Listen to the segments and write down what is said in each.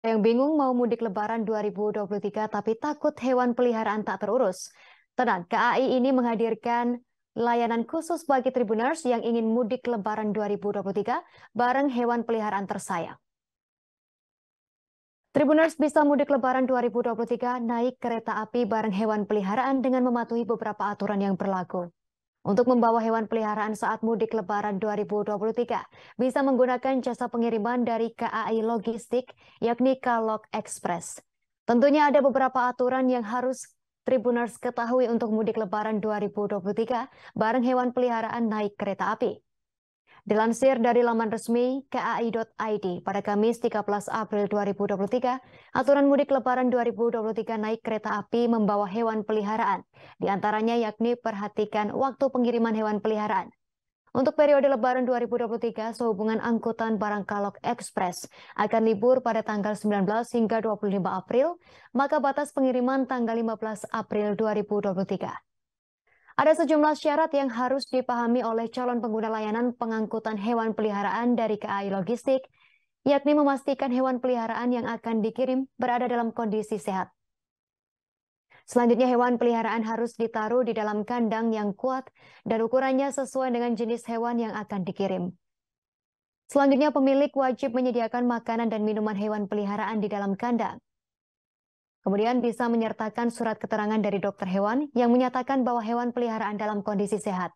Yang bingung mau mudik lebaran 2023 tapi takut hewan peliharaan tak terurus. Tenang, KAI ini menghadirkan layanan khusus bagi tribuners yang ingin mudik lebaran 2023 bareng hewan peliharaan tersayang. Tribuners bisa mudik lebaran 2023 naik kereta api bareng hewan peliharaan dengan mematuhi beberapa aturan yang berlaku. Untuk membawa hewan peliharaan saat mudik lebaran 2023, bisa menggunakan jasa pengiriman dari KAI Logistik, yakni Kalok Express. Tentunya ada beberapa aturan yang harus Tribuners ketahui untuk mudik lebaran 2023 bareng hewan peliharaan naik kereta api. Dilansir dari laman resmi kai.id pada Kamis 13 April 2023, aturan mudik lebaran 2023 naik kereta api membawa hewan peliharaan, Di antaranya yakni perhatikan waktu pengiriman hewan peliharaan. Untuk periode lebaran 2023, sehubungan angkutan barang kalok ekspres akan libur pada tanggal 19 hingga 25 April, maka batas pengiriman tanggal 15 April 2023. Ada sejumlah syarat yang harus dipahami oleh calon pengguna layanan pengangkutan hewan peliharaan dari KAI Logistik, yakni memastikan hewan peliharaan yang akan dikirim berada dalam kondisi sehat. Selanjutnya, hewan peliharaan harus ditaruh di dalam kandang yang kuat dan ukurannya sesuai dengan jenis hewan yang akan dikirim. Selanjutnya, pemilik wajib menyediakan makanan dan minuman hewan peliharaan di dalam kandang. Kemudian bisa menyertakan surat keterangan dari dokter hewan yang menyatakan bahwa hewan peliharaan dalam kondisi sehat.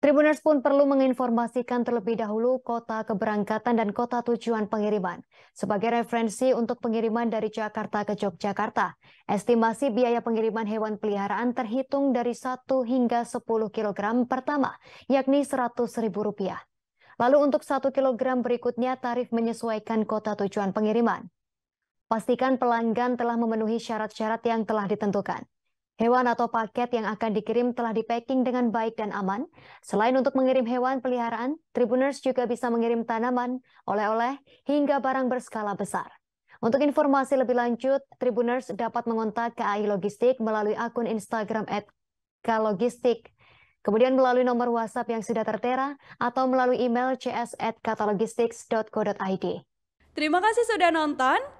Tribuners pun perlu menginformasikan terlebih dahulu kota keberangkatan dan kota tujuan pengiriman sebagai referensi untuk pengiriman dari Jakarta ke Yogyakarta. Estimasi biaya pengiriman hewan peliharaan terhitung dari 1 hingga 10 kg pertama, yakni Rp100.000. Lalu untuk 1 kg berikutnya tarif menyesuaikan kota tujuan pengiriman. Pastikan pelanggan telah memenuhi syarat-syarat yang telah ditentukan. Hewan atau paket yang akan dikirim telah dipacking dengan baik dan aman. Selain untuk mengirim hewan peliharaan, Tribuners juga bisa mengirim tanaman, oleh-oleh, hingga barang berskala besar. Untuk informasi lebih lanjut, Tribuners dapat mengontak KAI Logistik melalui akun Instagram at kalogistik, kemudian melalui nomor WhatsApp yang sudah tertera, atau melalui email cs@katalogistics.co.id. Terima kasih sudah nonton.